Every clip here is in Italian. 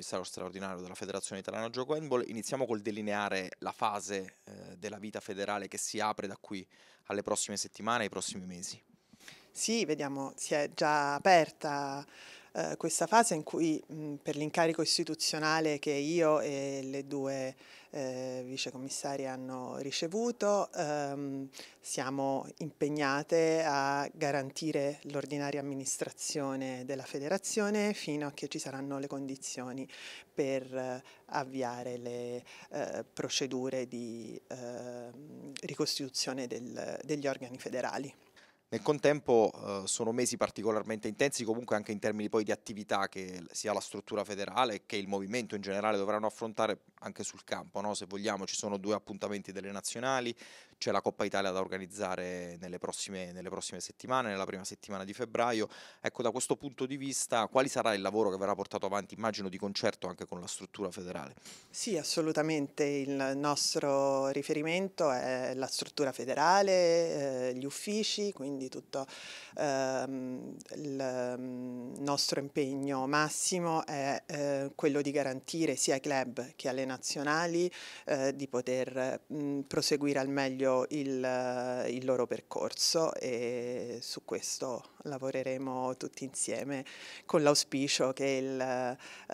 commissario straordinario della Federazione Italiana Gioco Handball. Iniziamo col delineare la fase eh, della vita federale che si apre da qui alle prossime settimane, ai prossimi mesi. Sì, vediamo, si è già aperta eh, questa fase in cui mh, per l'incarico istituzionale che io e le due eh, vicecommissarie hanno ricevuto ehm, siamo impegnate a garantire l'ordinaria amministrazione della federazione fino a che ci saranno le condizioni per eh, avviare le eh, procedure di ehm, ricostituzione del, degli organi federali. Nel contempo eh, sono mesi particolarmente intensi comunque anche in termini poi di attività che sia la struttura federale che il movimento in generale dovranno affrontare anche sul campo, no? se vogliamo ci sono due appuntamenti delle nazionali, c'è la Coppa Italia da organizzare nelle prossime, nelle prossime settimane, nella prima settimana di febbraio, ecco da questo punto di vista quali sarà il lavoro che verrà portato avanti immagino di concerto anche con la struttura federale? Sì assolutamente, il nostro riferimento è la struttura federale, eh, gli uffici, quindi quindi tutto ehm, il mm, nostro impegno massimo è eh, quello di garantire sia ai club che alle nazionali eh, di poter mh, mm, proseguire al meglio il, eh, il loro percorso e su questo lavoreremo tutti insieme con l'auspicio che il,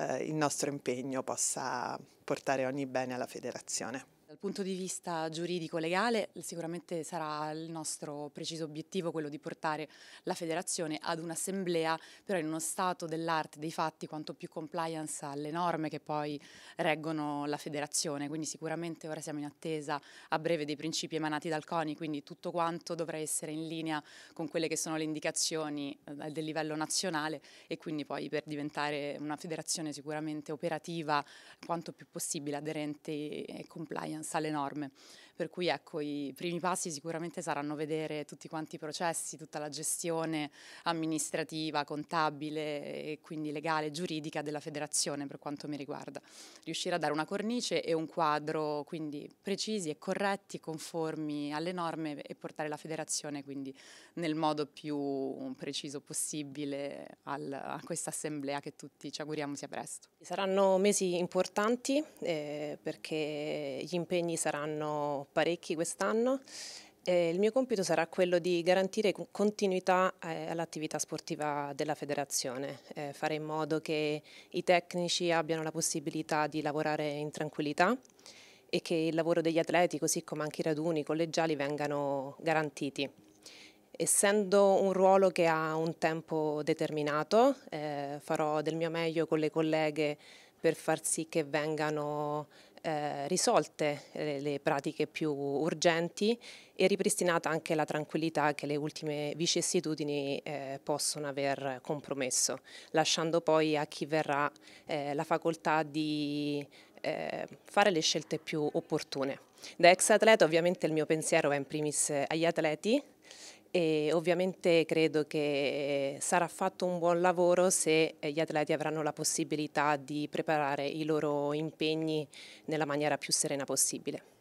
eh, il nostro impegno possa portare ogni bene alla federazione. Dal punto di vista giuridico-legale sicuramente sarà il nostro preciso obiettivo quello di portare la federazione ad un'assemblea però in uno stato dell'arte dei fatti quanto più compliance alle norme che poi reggono la federazione quindi sicuramente ora siamo in attesa a breve dei principi emanati dal CONI quindi tutto quanto dovrà essere in linea con quelle che sono le indicazioni eh, del livello nazionale e quindi poi per diventare una federazione sicuramente operativa quanto più possibile aderente e compliance compliance alle norme per cui ecco i primi passi sicuramente saranno vedere tutti quanti i processi, tutta la gestione amministrativa, contabile e quindi legale, giuridica della federazione per quanto mi riguarda. Riuscire a dare una cornice e un quadro quindi precisi e corretti, conformi alle norme e portare la federazione quindi nel modo più preciso possibile al, a questa assemblea che tutti ci auguriamo sia presto. Saranno mesi importanti eh, perché gli impegni saranno parecchi quest'anno. Eh, il mio compito sarà quello di garantire continuità eh, all'attività sportiva della federazione, eh, fare in modo che i tecnici abbiano la possibilità di lavorare in tranquillità e che il lavoro degli atleti, così come anche i raduni collegiali, vengano garantiti. Essendo un ruolo che ha un tempo determinato, eh, farò del mio meglio con le colleghe per far sì che vengano eh, risolte eh, le, le pratiche più urgenti e ripristinata anche la tranquillità che le ultime vicissitudini eh, possono aver compromesso, lasciando poi a chi verrà eh, la facoltà di eh, fare le scelte più opportune. Da ex atleta ovviamente il mio pensiero va in primis agli atleti, e ovviamente credo che sarà fatto un buon lavoro se eh, gli atleti avranno la possibilità di preparare i loro impegni nella maniera più serena possibile.